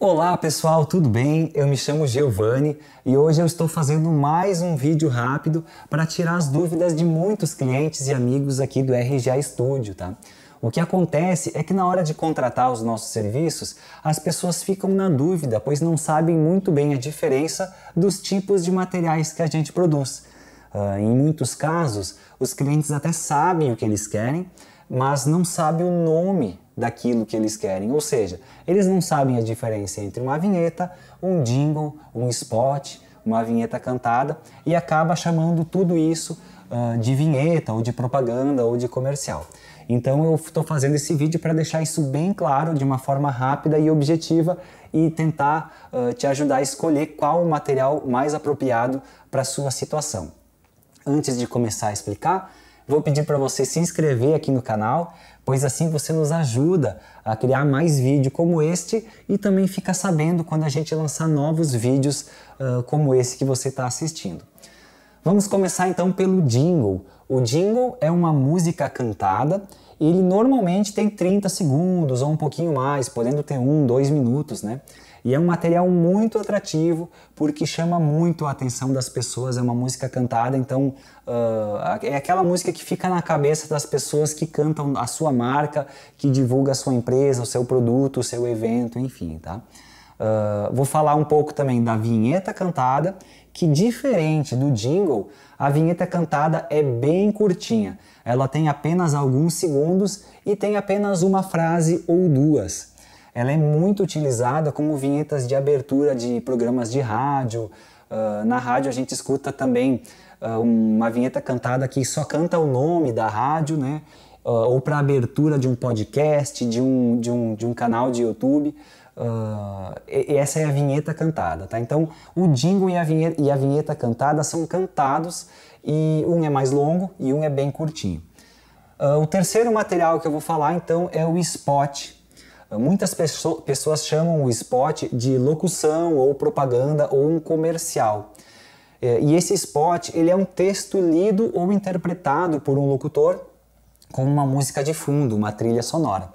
Olá pessoal, tudo bem? Eu me chamo Giovanni e hoje eu estou fazendo mais um vídeo rápido para tirar as dúvidas de muitos clientes e amigos aqui do RGA Studio, tá? O que acontece é que na hora de contratar os nossos serviços, as pessoas ficam na dúvida, pois não sabem muito bem a diferença dos tipos de materiais que a gente produz. Uh, em muitos casos, os clientes até sabem o que eles querem, mas não sabe o nome daquilo que eles querem. Ou seja, eles não sabem a diferença entre uma vinheta, um jingle, um spot, uma vinheta cantada e acaba chamando tudo isso uh, de vinheta ou de propaganda ou de comercial. Então eu estou fazendo esse vídeo para deixar isso bem claro de uma forma rápida e objetiva e tentar uh, te ajudar a escolher qual o material mais apropriado para sua situação. Antes de começar a explicar, Vou pedir para você se inscrever aqui no canal, pois assim você nos ajuda a criar mais vídeo como este e também fica sabendo quando a gente lançar novos vídeos uh, como esse que você está assistindo. Vamos começar então pelo jingle. O jingle é uma música cantada e ele normalmente tem 30 segundos ou um pouquinho mais, podendo ter um, dois minutos, né? E é um material muito atrativo porque chama muito a atenção das pessoas. É uma música cantada, então uh, é aquela música que fica na cabeça das pessoas que cantam a sua marca, que divulga a sua empresa, o seu produto, o seu evento, enfim, tá? Uh, vou falar um pouco também da vinheta cantada, que diferente do jingle, a vinheta cantada é bem curtinha. Ela tem apenas alguns segundos e tem apenas uma frase ou duas ela é muito utilizada como vinhetas de abertura de programas de rádio. Uh, na rádio a gente escuta também uh, uma vinheta cantada que só canta o nome da rádio, né? Uh, ou para abertura de um podcast, de um, de um, de um canal de YouTube. e essa é a vinheta cantada, tá? Então, o jingle e a, vinheta, e a vinheta cantada são cantados e um é mais longo e um é bem curtinho. o terceiro material que eu vou falar, então, é o spot, Muitas pessoas chamam o spot de locução ou propaganda ou um comercial. É, e esse spot ele é um texto lido ou interpretado por um locutor com uma música de fundo, uma trilha sonora.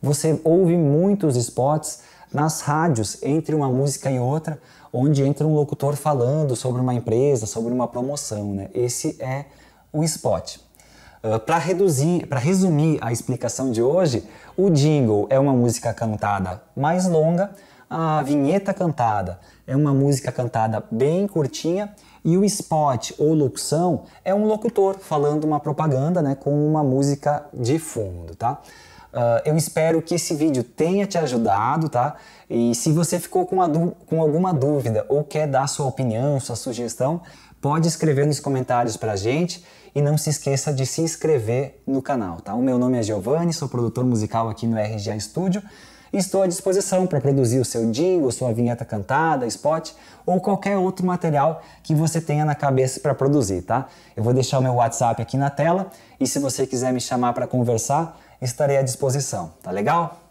Você ouve muitos spots nas rádios, entre uma música e outra, onde entra um locutor falando sobre uma empresa, sobre uma promoção. Né? Esse é um spot. Ah, para reduzir, para resumir a explicação de hoje, o jingle é uma música cantada mais longa, a vinheta cantada é uma música cantada bem curtinha e o spot ou locução é um locutor falando uma propaganda, né, com uma música de fundo, tá? Uh, eu espero que esse vídeo tenha te ajudado, tá? E se você ficou com, com alguma dúvida ou quer dar sua opinião, sua sugestão, Pode escrever nos comentários pra gente e não se esqueça de se inscrever no canal, tá? O meu nome é Giovanni, sou produtor musical aqui no RGA Studio e estou à disposição para produzir o seu jingle, sua vinheta cantada, spot ou qualquer outro material que você tenha na cabeça para produzir, tá? Eu vou deixar o meu WhatsApp aqui na tela e se você quiser me chamar para conversar, estarei à disposição, tá legal?